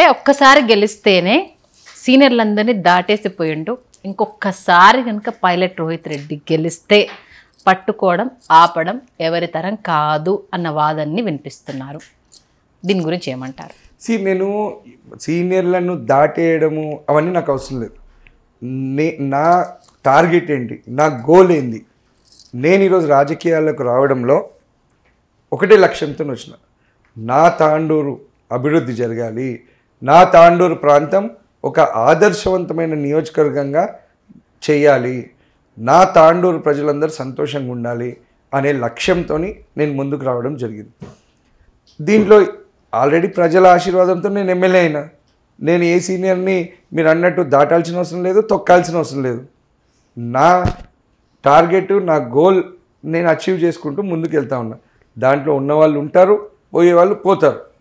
అంటే ఒక్కసారి గెలిస్తేనే సీనియర్లందరినీ దాటేసి పోయిండు ఇంకొకసారి కనుక పైలట్ రోహిత్ రెడ్డి గెలిస్తే పట్టుకోవడం ఆపడం ఎవరి తరం కాదు అన్న వాదన్ని వినిపిస్తున్నారు దీని గురించి ఏమంటారు సీ నేను సీనియర్లను దాటేయడము అవన్నీ నాకు అవసరం లేదు నే నా టార్గెట్ ఏంటి నా గోల్ ఏంది నేను ఈరోజు రాజకీయాలకు రావడంలో ఒకటే లక్ష్యంతో వచ్చిన నా తాండూరు అభివృద్ధి జరగాలి నా తాండూరు ప్రాంతం ఒక ఆదర్శవంతమైన నియోజకవర్గంగా చేయాలి నా తాండూరు ప్రజలందరూ సంతోషంగా ఉండాలి అనే లక్ష్యంతో నేను ముందుకు రావడం జరిగింది దీంట్లో ఆల్రెడీ ప్రజల ఆశీర్వాదంతో నేను ఎమ్మెల్యే అయినా నేను ఏ సీనియర్ని మీరు అన్నట్టు దాటాల్సిన అవసరం లేదు తొక్కాల్సిన అవసరం లేదు నా టార్గెట్ నా గోల్ నేను అచీవ్ చేసుకుంటూ ముందుకు వెళ్తా ఉన్నా దాంట్లో ఉన్నవాళ్ళు ఉంటారు పోయేవాళ్ళు పోతారు